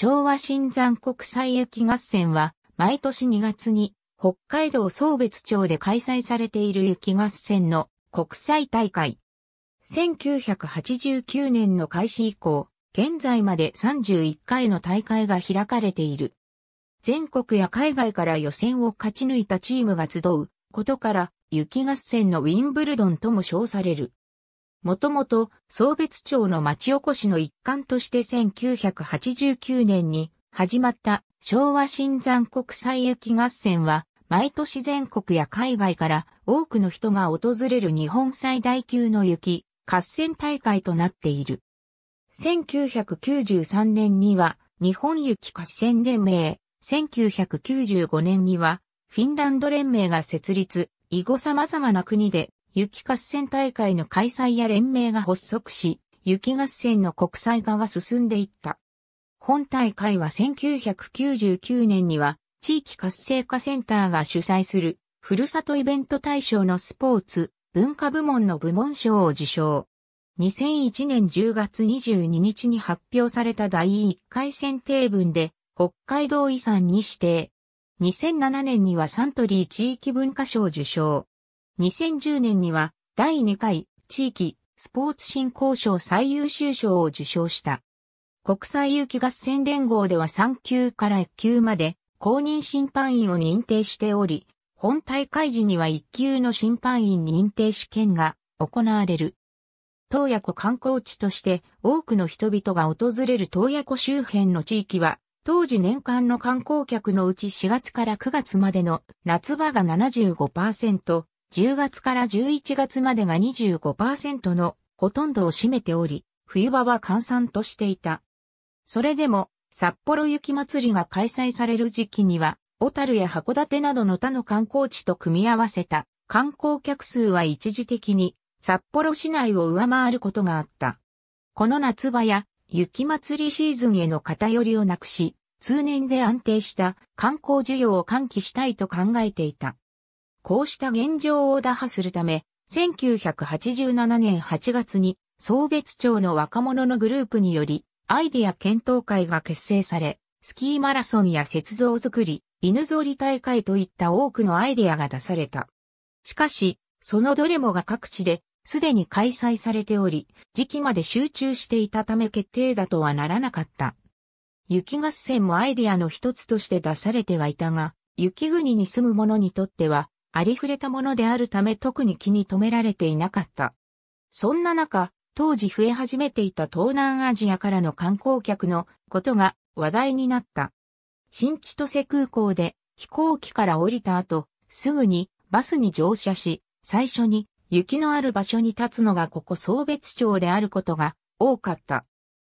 昭和新山国際雪合戦は、毎年2月に、北海道総別町で開催されている雪合戦の国際大会。1989年の開始以降、現在まで31回の大会が開かれている。全国や海外から予選を勝ち抜いたチームが集うことから、雪合戦のウィンブルドンとも称される。もともと、総別町の町おこしの一環として1989年に始まった昭和新山国際雪合戦は、毎年全国や海外から多くの人が訪れる日本最大級の雪合戦大会となっている。1993年には日本雪合戦連盟、1995年にはフィンランド連盟が設立、以後様々な国で雪合戦大会の開催や連盟が発足し、雪合戦の国際化が進んでいった。本大会は1999年には地域活性化センターが主催するふるさとイベント大賞のスポーツ文化部門の部門賞を受賞。2001年10月22日に発表された第1回選定文で北海道遺産に指定。2007年にはサントリー地域文化賞受賞。2010年には第2回地域スポーツ振興賞最優秀賞を受賞した。国際有機合戦連合では3級から1級まで公認審判員を認定しており、本大会時には1級の審判員認定試験が行われる。東野湖観光地として多くの人々が訪れる東野湖周辺の地域は、当時年間の観光客のうち4月から9月までの夏場が75%、10月から11月までが25%のほとんどを占めており、冬場は閑散としていた。それでも、札幌雪祭りが開催される時期には、小樽や函館などの他の観光地と組み合わせた観光客数は一時的に札幌市内を上回ることがあった。この夏場や雪祭りシーズンへの偏りをなくし、通年で安定した観光需要を喚起したいと考えていた。こうした現状を打破するため、1987年8月に、総別町の若者のグループにより、アイディア検討会が結成され、スキーマラソンや雪像作り、犬ぞり大会といった多くのアイディアが出された。しかし、そのどれもが各地で、すでに開催されており、時期まで集中していたため決定だとはならなかった。雪合戦もアイディアの一つとして出されてはいたが、雪国に住む者にとっては、ありふれたものであるため特に気に留められていなかった。そんな中、当時増え始めていた東南アジアからの観光客のことが話題になった。新千歳空港で飛行機から降りた後、すぐにバスに乗車し、最初に雪のある場所に立つのがここ送別町であることが多かった。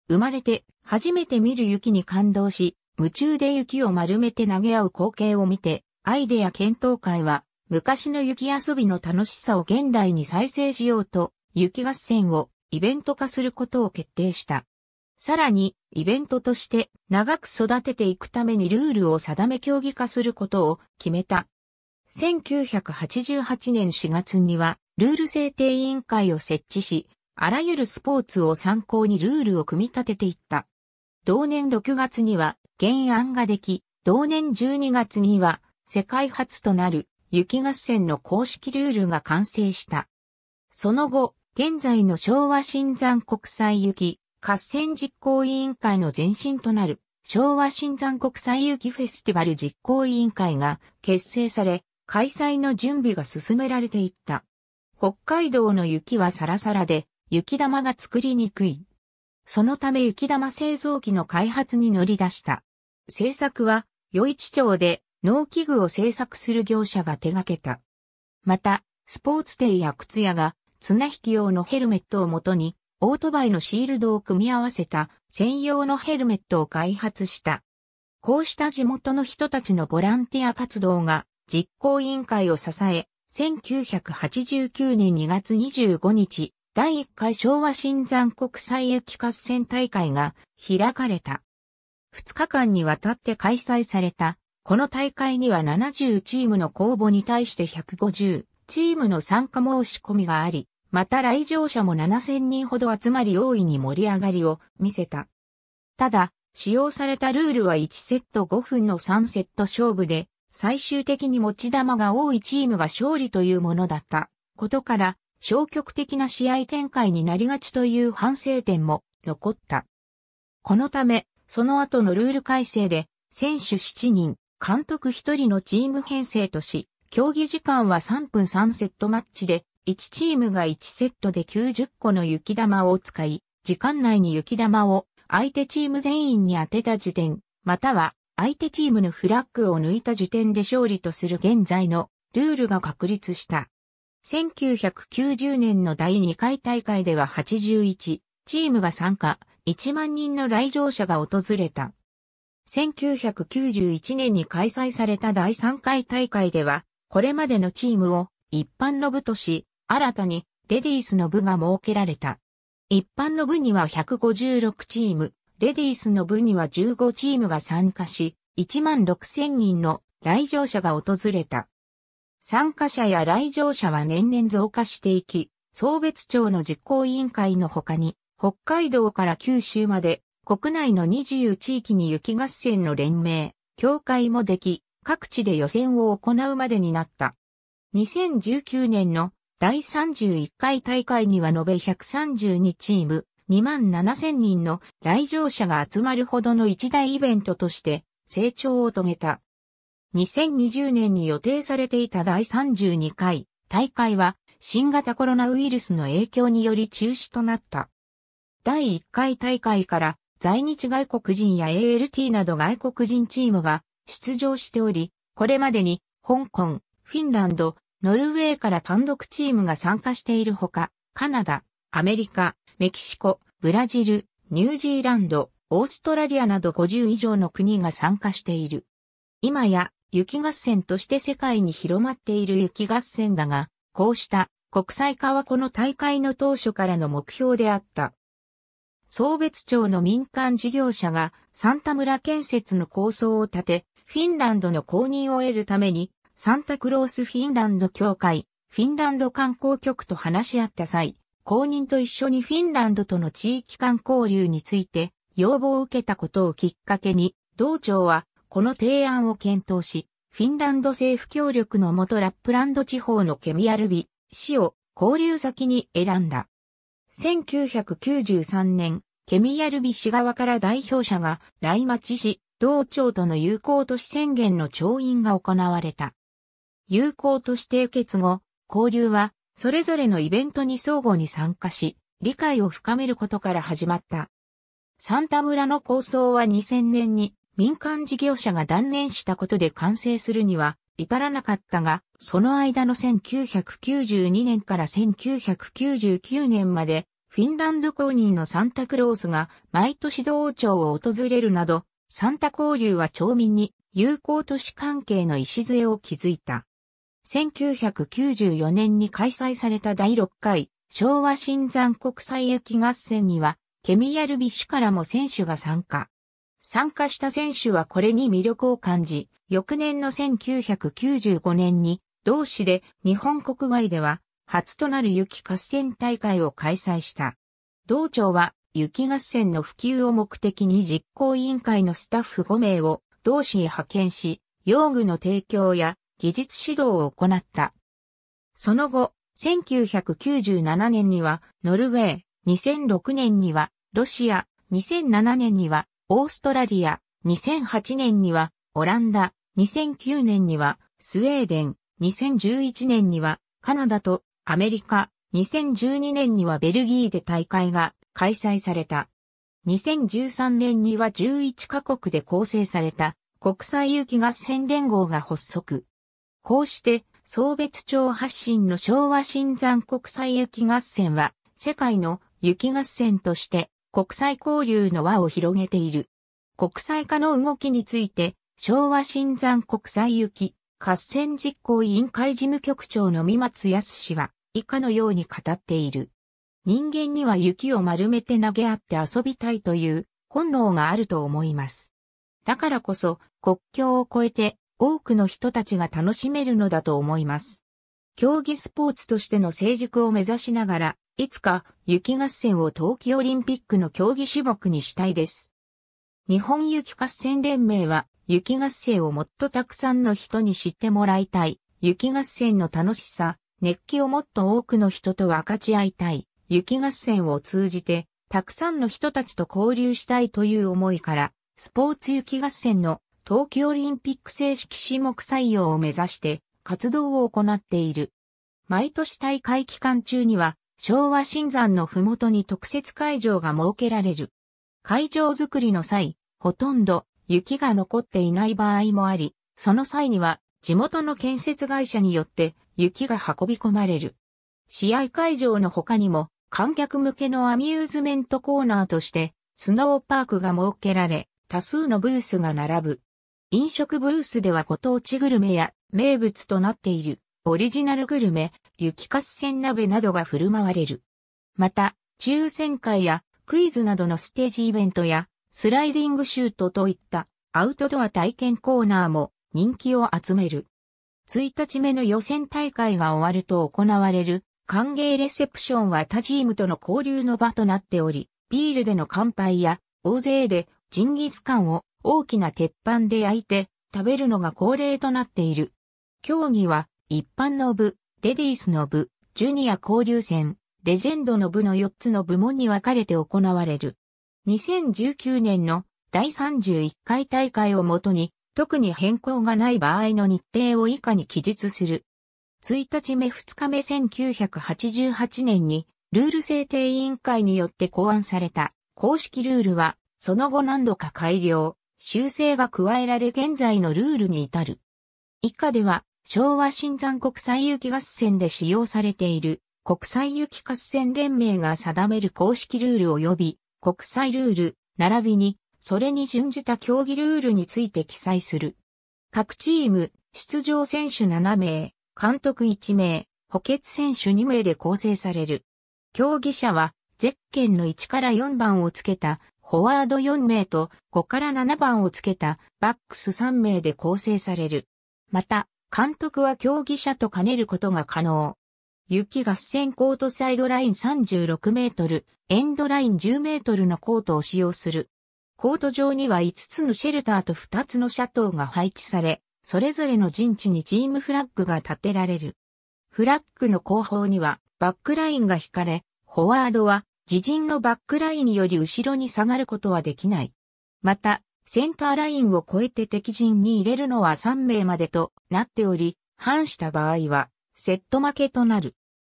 生まれて初めて見る雪に感動し、夢中で雪を丸めて投げ合う光景を見て、アイデア検討会は昔の雪遊びの楽しさを現代に再生しようと、雪合戦をイベント化することを決定した。さらに、イベントとして長く育てていくためにルールを定め競技化することを決めた。1988年4月には、ルール制定委員会を設置し、あらゆるスポーツを参考にルールを組み立てていった。同年6月には原案ができ、同年12月には世界初となる雪合戦の公式ルールが完成した。その後、現在の昭和新山国際雪合戦実行委員会の前身となる昭和新山国際雪フェスティバル実行委員会が結成され、開催の準備が進められていった。北海道の雪はサラサラで、雪玉が作りにくい。そのため雪玉製造機の開発に乗り出した。製作は、余市町で農機具を製作する業者が手掛けた。また、スポーツ店や靴屋が綱引き用のヘルメットをもとに、オートバイのシールドを組み合わせた専用のヘルメットを開発した。こうした地元の人たちのボランティア活動が実行委員会を支え、1989年2月25日、第1回昭和新山国際駅合戦大会が開かれた。2日間にわたって開催されたこの大会には70チームの公募に対して150チームの参加申し込みがあり、また来場者も7000人ほど集まり大いに盛り上がりを見せた。ただ、使用されたルールは1セット5分の3セット勝負で、最終的に持ち球が多いチームが勝利というものだったことから、消極的な試合展開になりがちという反省点も残った。このため、その後のルール改正で、選手7人、監督1人のチーム編成とし、競技時間は3分3セットマッチで、1チームが1セットで90個の雪玉を使い、時間内に雪玉を相手チーム全員に当てた時点、または相手チームのフラッグを抜いた時点で勝利とする現在のルールが確立した。1990年の第2回大会では81チームが参加、1万人の来場者が訪れた。1991年に開催された第3回大会では、これまでのチームを一般の部とし、新たにレディースの部が設けられた。一般の部には156チーム、レディースの部には15チームが参加し、1万6000人の来場者が訪れた。参加者や来場者は年々増加していき、総別町の実行委員会の他に、北海道から九州まで国内の20地域に雪合戦の連盟、協会もでき、各地で予選を行うまでになった。2019年の第31回大会には延べ132チーム、2万7000人の来場者が集まるほどの一大イベントとして成長を遂げた。2020年に予定されていた第32回大会は新型コロナウイルスの影響により中止となった。第1回大会から在日外国人や ALT など外国人チームが出場しており、これまでに香港、フィンランド、ノルウェーから単独チームが参加しているほか、カナダ、アメリカ、メキシコ、ブラジル、ニュージーランド、オーストラリアなど50以上の国が参加している。今や雪合戦として世界に広まっている雪合戦だが、こうした国際化はこの大会の当初からの目標であった。総別町の民間事業者がサンタ村建設の構想を立て、フィンランドの公認を得るために、サンタクロースフィンランド協会、フィンランド観光局と話し合った際、公認と一緒にフィンランドとの地域間交流について要望を受けたことをきっかけに、同庁はこの提案を検討し、フィンランド政府協力のもとラップランド地方のケミアルビ市を交流先に選んだ。1993年、ケミヤルビ氏側から代表者が、来町市、同町との友好都市宣言の調印が行われた。友好都市締結後、交流は、それぞれのイベントに相互に参加し、理解を深めることから始まった。サンタ村の構想は2000年に民間事業者が断念したことで完成するには至らなかったが、その間の1992年から1999年まで、フィンランド公認のサンタクロースが毎年道庁を訪れるなど、サンタ交流は町民に友好都市関係の礎を築いた。1994年に開催された第6回昭和新山国際雪合戦には、ケミヤルビシュからも選手が参加。参加した選手はこれに魅力を感じ、翌年の1995年に同市で日本国外では初となる雪合戦大会を開催した。同庁は雪合戦の普及を目的に実行委員会のスタッフ5名を同市へ派遣し、用具の提供や技術指導を行った。その後、1997年にはノルウェー、2006年にはロシア、2007年にはオーストラリア、2008年にはオランダ、2009年にはスウェーデン、2011年にはカナダとアメリカ、2012年にはベルギーで大会が開催された。2013年には11カ国で構成された国際有機合戦連合が発足。こうして送別町発信の昭和新山国際雪合戦は世界の雪合戦として国際交流の輪を広げている。国際化の動きについて、昭和新山国際行き、合戦実行委員会事務局長の三松康氏は、以下のように語っている。人間には雪を丸めて投げ合って遊びたいという本能があると思います。だからこそ国境を越えて多くの人たちが楽しめるのだと思います。競技スポーツとしての成熟を目指しながらいつか雪合戦を冬季オリンピックの競技種目にしたいです。日本雪合戦連盟は雪合戦をもっとたくさんの人に知ってもらいたい。雪合戦の楽しさ、熱気をもっと多くの人と分かち合いたい。雪合戦を通じて、たくさんの人たちと交流したいという思いから、スポーツ雪合戦の冬季オリンピック正式種目採用を目指して活動を行っている。毎年大会期間中には昭和新山のふもとに特設会場が設けられる。会場作りの際、ほとんど雪が残っていない場合もあり、その際には地元の建設会社によって雪が運び込まれる。試合会場の他にも観客向けのアミューズメントコーナーとしてスノーパークが設けられ、多数のブースが並ぶ。飲食ブースではご当地グルメや名物となっているオリジナルグルメ、雪かす鍋などが振る舞われる。また、抽選会やクイズなどのステージイベントやスライディングシュートといったアウトドア体験コーナーも人気を集める。1日目の予選大会が終わると行われる歓迎レセプションは他チームとの交流の場となっており、ビールでの乾杯や大勢でジンギスカンを大きな鉄板で焼いて食べるのが恒例となっている。競技は一般の部、レディースの部、ジュニア交流戦、レジェンドの部の4つの部門に分かれて行われる。2019年の第31回大会をもとに、特に変更がない場合の日程を以下に記述する。1日目2日目1988年に、ルール制定委員会によって考案された公式ルールは、その後何度か改良、修正が加えられ現在のルールに至る。以下では、昭和新山国際き合戦で使用されている国際き合戦連盟が定める公式ルール及び国際ルール並びにそれに準じた競技ルールについて記載する。各チーム出場選手7名、監督1名、補欠選手2名で構成される。競技者はゼッケンの1から4番をつけたフォワード4名と5から7番をつけたバックス3名で構成される。また、監督は競技者と兼ねることが可能。雪合戦コートサイドライン36メートル、エンドライン10メートルのコートを使用する。コート上には5つのシェルターと2つのシャトーが配置され、それぞれの陣地にチームフラッグが立てられる。フラッグの後方にはバックラインが引かれ、フォワードは自陣のバックラインより後ろに下がることはできない。また、センターラインを越えて敵陣に入れるのは3名までとなっており、反した場合は、セット負けとなる。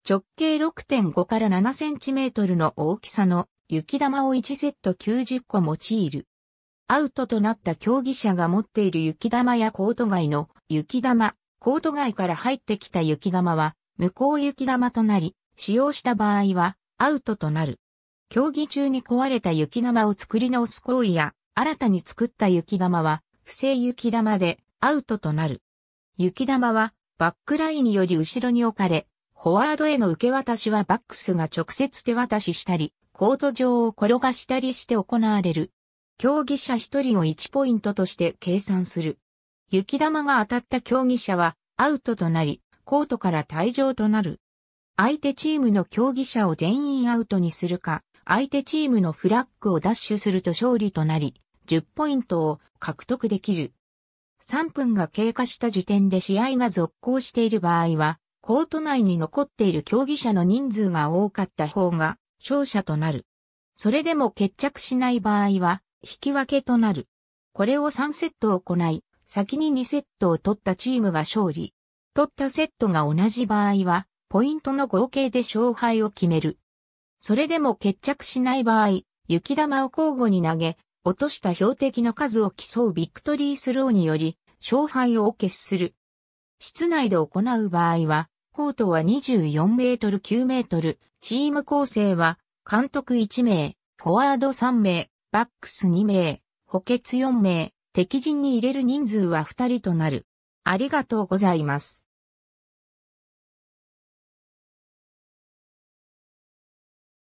直径6.5から7センチメートルの大きさの雪玉を1セット90個用いる。アウトとなった競技者が持っている雪玉やコート外の雪玉、コート外から入ってきた雪玉は無効雪玉となり、使用した場合はアウトとなる。競技中に壊れた雪玉を作り直す行為や、新たに作った雪玉は不正雪玉でアウトとなる。雪玉はバックラインより後ろに置かれ、フォワードへの受け渡しはバックスが直接手渡ししたり、コート上を転がしたりして行われる。競技者1人を1ポイントとして計算する。雪玉が当たった競技者はアウトとなり、コートから退場となる。相手チームの競技者を全員アウトにするか、相手チームのフラッグをダッシュすると勝利となり、10ポイントを獲得できる。3分が経過した時点で試合が続行している場合は、コート内に残っている競技者の人数が多かった方が勝者となる。それでも決着しない場合は、引き分けとなる。これを3セット行い、先に2セットを取ったチームが勝利。取ったセットが同じ場合は、ポイントの合計で勝敗を決める。それでも決着しない場合、雪玉を交互に投げ、落とした標的の数を競うビクトリースローにより、勝敗を決する。室内で行う場合は、コートは24メートル9メートル、チーム構成は、監督1名、フォワード3名、バックス2名、補欠4名、敵陣に入れる人数は2人となる。ありがとうございます。